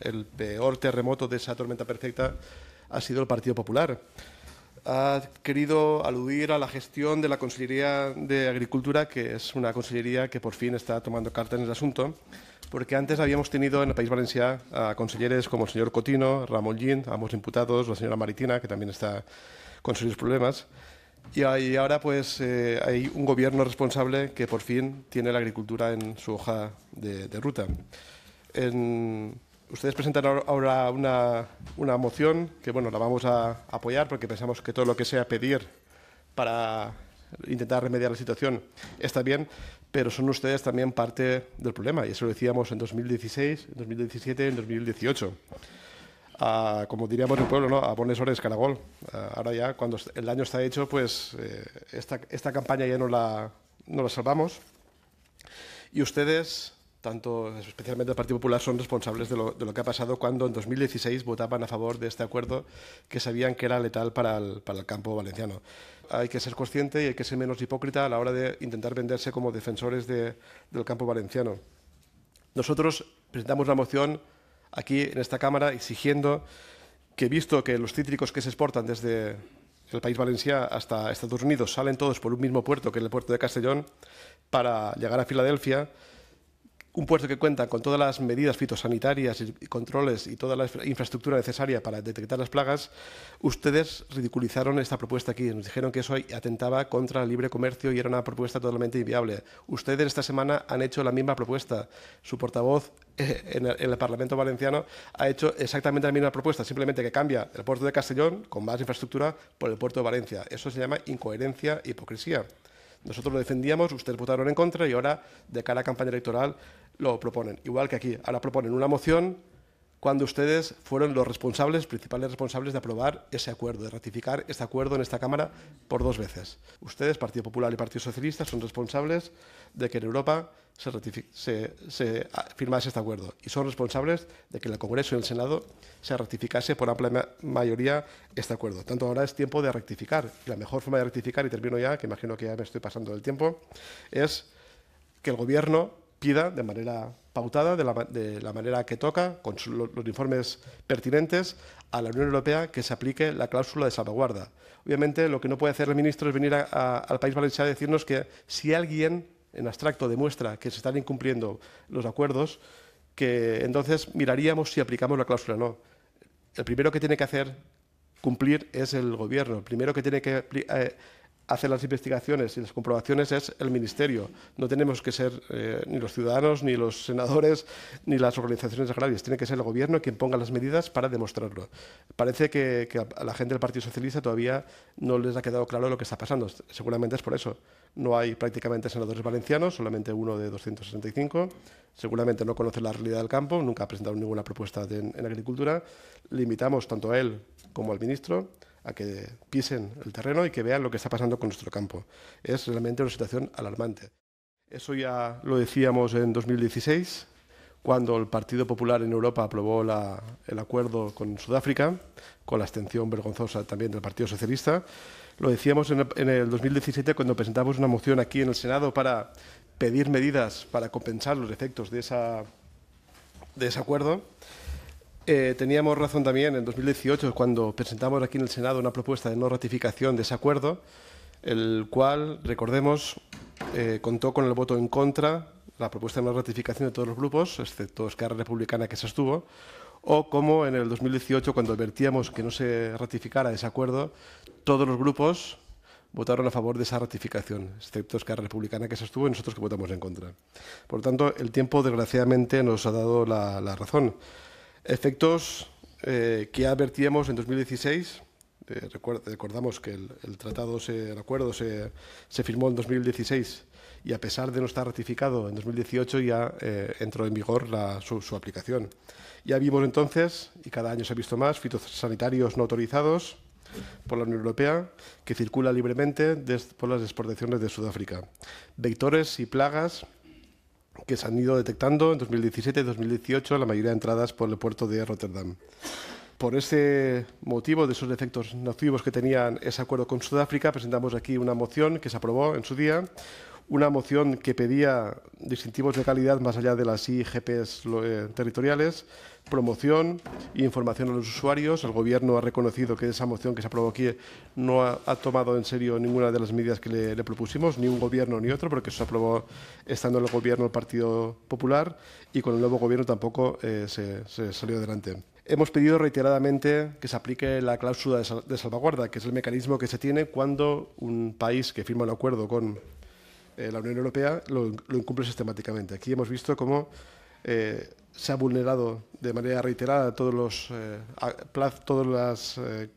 el peor terremoto de esa tormenta perfecta ha sido el Partido Popular. Ha querido aludir a la gestión de la Consellería de Agricultura, que es una consellería que por fin está tomando cartas en el asunto, porque antes habíamos tenido en el País Valenciano a conselleres como el señor Cotino, Ramón Gin, ambos imputados, la señora Maritina, que también está con sus problemas. Y, ahora pues eh, hay un gobierno responsable que por fin tiene la agricultura en su hoja de, de ruta. En, ustedes presentan ahora una, una, moción que, bueno, la vamos a apoyar porque pensamos que todo lo que sea pedir para intentar remediar la situación está bien, pero son ustedes también parte del problema y eso lo decíamos en 2016, en 2017, en 2018. como diríamos en el pueblo, ¿no? a poner horas caragol. ahora ya, cuando el daño está hecho, pues eh, esta, esta, campaña ya no la, no la salvamos. Y ustedes especialmente el Partido Popular, son responsables de lo, que ha pasado cuando en 2016 votaban a favor de este acuerdo que sabían que era letal para el, campo valenciano. Hay que ser consciente y hay que ser menos hipócrita a la hora de intentar venderse como defensores del campo valenciano. Nosotros presentamos la moción aquí en esta Cámara exigiendo que, visto que los cítricos que se exportan desde el país valenciano hasta Estados Unidos salen todos por un mismo puerto, que es el puerto de Castellón, para llegar a Filadelfia, un puerto que cuenta con todas las medidas fitosanitarias y controles y toda la infraestructura necesaria para detectar las plagas, ustedes ridiculizaron esta propuesta aquí. Nos dijeron que eso atentaba contra el libre comercio y era una propuesta totalmente inviable. Ustedes esta semana han hecho la misma propuesta. Su portavoz en el, Parlamento Valenciano ha hecho exactamente la misma propuesta, simplemente que cambia el puerto de Castellón con más infraestructura por el puerto de Valencia. Eso se llama incoherencia e hipocresía. Nosotros lo defendíamos, ustedes votaron en contra y ahora, de cara a campaña electoral, lo proponen. Igual que aquí, ahora proponen una moción cuando ustedes fueron los responsables, principales responsables de aprobar ese acuerdo, de ratificar este acuerdo en esta Cámara por dos veces. Ustedes, Partido Popular y Partido Socialista, son responsables de que en Europa se, se firmase este acuerdo y son responsables de que en el Congreso y en el Senado se ratificase por amplia mayoría este acuerdo. Tanto ahora es tiempo de rectificar. Y la mejor forma de rectificar, y termino ya, que imagino que ya me estoy pasando del tiempo, es que el Gobierno pida de manera pautada, de la, manera que toca, con los, informes pertinentes, a la Unión Europea que se aplique la cláusula de salvaguarda. Obviamente, lo que no puede hacer el ministro es venir al país valenciano a decirnos que si alguien en abstracto demuestra que se están incumpliendo los acuerdos, que entonces miraríamos si aplicamos la cláusula o no. El primero que tiene que hacer cumplir es el gobierno. El primero que tiene que eh, hace las investigaciones y las comprobaciones es el Ministerio. No tenemos que ser eh, ni los ciudadanos, ni los senadores, ni las organizaciones agrarias. Tiene que ser el Gobierno quien ponga las medidas para demostrarlo. Parece que, a la gente del Partido Socialista todavía no les ha quedado claro lo que está pasando. Seguramente es por eso. No hay prácticamente senadores valencianos, solamente uno de 265. Seguramente no conoce la realidad del campo, nunca ha presentado ninguna propuesta en agricultura. Limitamos tanto a él como al ministro a que pisen el terreno y que vean lo que está pasando con nuestro campo. Es realmente una situación alarmante. Eso ya lo decíamos en 2016, cuando el Partido Popular en Europa aprobó el acuerdo con Sudáfrica, con la abstención vergonzosa también del Partido Socialista. Lo decíamos en el, 2017 cuando presentamos una moción aquí en el Senado para pedir medidas para compensar los efectos de, esa, de ese acuerdo. Eh, teníamos razón también en 2018 cuando presentamos aquí en el Senado una propuesta de no ratificación de ese acuerdo, el cual, recordemos, eh, contó con el voto en contra, la propuesta de no ratificación de todos los grupos, excepto Esquerra Republicana que se estuvo o como en el 2018, cuando advertíamos que no se ratificara ese acuerdo, todos los grupos votaron a favor de esa ratificación, excepto Esquerra Republicana que se estuvo y nosotros que votamos en contra. Por lo tanto, el tiempo, desgraciadamente, nos ha dado la, la razón. Efectos eh, que advertíamos en 2016. Eh, recordamos que el, tratado, el acuerdo se, se, firmó en 2016 y a pesar de no estar ratificado en 2018 ya eh, entró en vigor su, aplicación. Ya vimos entonces, y cada año se ha visto más, fitosanitarios no autorizados por la Unión Europea que circula libremente por las exportaciones de Sudáfrica. Vectores y plagas que se han ido detectando en 2017 y 2018 la mayoría de entradas por el puerto de Rotterdam. Por ese motivo de esos defectos nocivos que tenían ese acuerdo con Sudáfrica, presentamos aquí una moción que se aprobó en su día, una moción que pedía distintivos de calidad más allá de las IGPs eh, territoriales, promoción e información a los usuarios. El Gobierno ha reconocido que esa moción que se aprobó aquí no ha, tomado en serio ninguna de las medidas que le, propusimos, ni un Gobierno ni otro, porque eso se aprobó estando en el Gobierno el Partido Popular y con el nuevo Gobierno tampoco eh, se, salió adelante. Hemos pedido reiteradamente que se aplique la cláusula de salvaguarda, que es el mecanismo que se tiene cuando un país que firma un acuerdo con eh, la Unión Europea lo, incumple sistemáticamente. Aquí hemos visto cómo eh, se ha vulnerado de manera reiterada todos los, eh, todas las eh,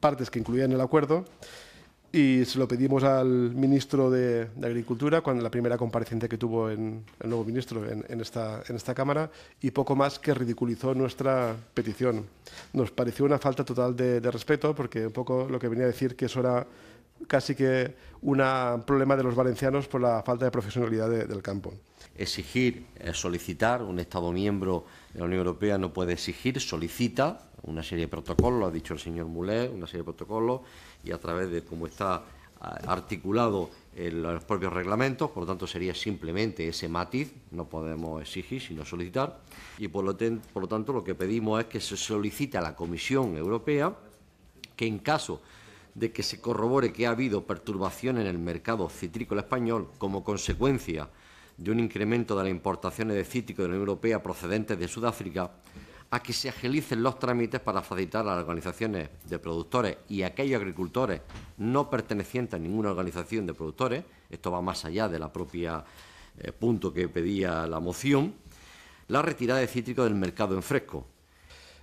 partes que incluían el acuerdo y se lo pedimos al ministro de, Agricultura cuando la primera comparecencia que tuvo el nuevo ministro en, esta, en esta Cámara y poco más que ridiculizó nuestra petición. Nos pareció una falta total de, de respeto porque un poco lo que venía a decir que eso era casi que un problema de los valencianos por la falta de profesionalidad del campo. Exigir, eh, solicitar, un Estado miembro de la Unión Europea no puede exigir, solicita una serie de protocolos, lo ha dicho el señor Mulé, una serie de protocolos, y a través de cómo está ah, articulado en los propios reglamentos, por lo tanto sería simplemente ese matiz, no podemos exigir sino solicitar, y por lo, por lo tanto lo que pedimos es que se solicite a la Comisión Europea que en caso de que se corrobore que ha habido perturbación en el mercado cítrico español como consecuencia de un incremento de las importaciones de cítricos de la Unión Europea procedentes de Sudáfrica, a que se agilicen los trámites para facilitar a las organizaciones de productores y a aquellos agricultores no pertenecientes a ninguna organización de productores, esto va más allá de la propia eh, punto que pedía la moción, la retirada de cítrico del mercado en fresco.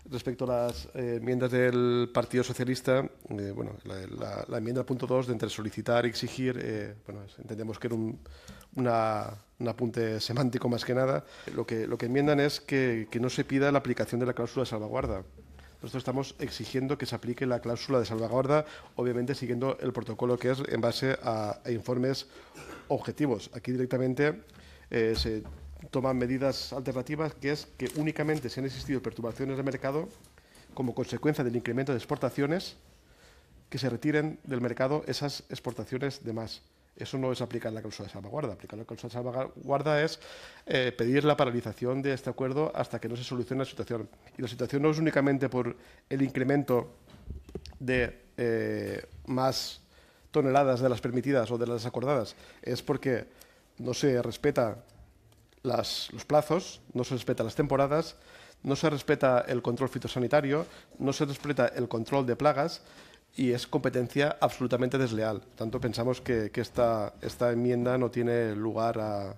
Respecto a las eh, enmiendas del Partido Socialista, eh, bueno, la, enmienda punto 2 de entre solicitar y exigir, eh, bueno, entendemos que era un, apunte semántico más que nada, lo que, lo que enmiendan es que, no se pida la aplicación de la cláusula de salvaguarda. Nosotros estamos exigiendo que se aplique la cláusula de salvaguarda, obviamente siguiendo el protocolo que es en base a, informes objetivos. Aquí directamente eh, se toman medidas alternativas, que es que únicamente si han existido perturbaciones de mercado como consecuencia del incremento de exportaciones, que se retiren del mercado esas exportaciones de más. Eso no es aplicar la cláusula de salvaguarda. Aplicar la cláusula de salvaguarda es eh, pedir la paralización de este acuerdo hasta que no se solucione la situación. Y la situación no es únicamente por el incremento de eh, más toneladas de las permitidas o de las acordadas, es porque no se respeta los plazos, no se respeta las temporadas, no se respeta el control fitosanitario, no se respeta el control de plagas y es competencia absolutamente desleal. Tanto pensamos que, esta, enmienda no tiene lugar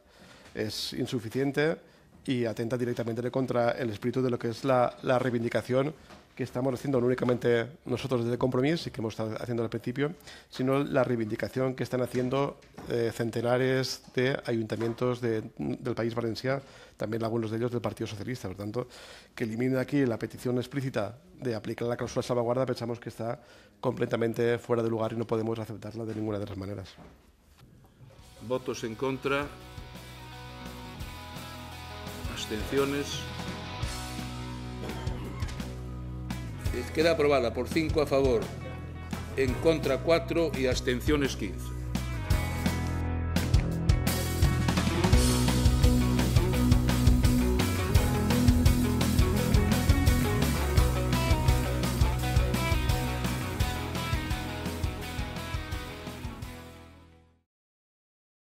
es insuficiente y atenta directamente contra el espíritu de lo que es la reivindicación que estamos haciendo no únicamente nosotros desde Compromís, y que hemos estado haciendo al principio, sino la reivindicación que están haciendo eh, centenares de ayuntamientos del país valenciano, también algunos de ellos del Partido Socialista. Por tanto, que eliminen aquí la petición explícita de aplicar la cláusula de salvaguarda, pensamos que está completamente fuera de lugar y no podemos aceptarla de ninguna de las maneras. Votos en contra. Abstenciones. Queda aprobada por 5 a favor, en contra 4 y abstenciones 15.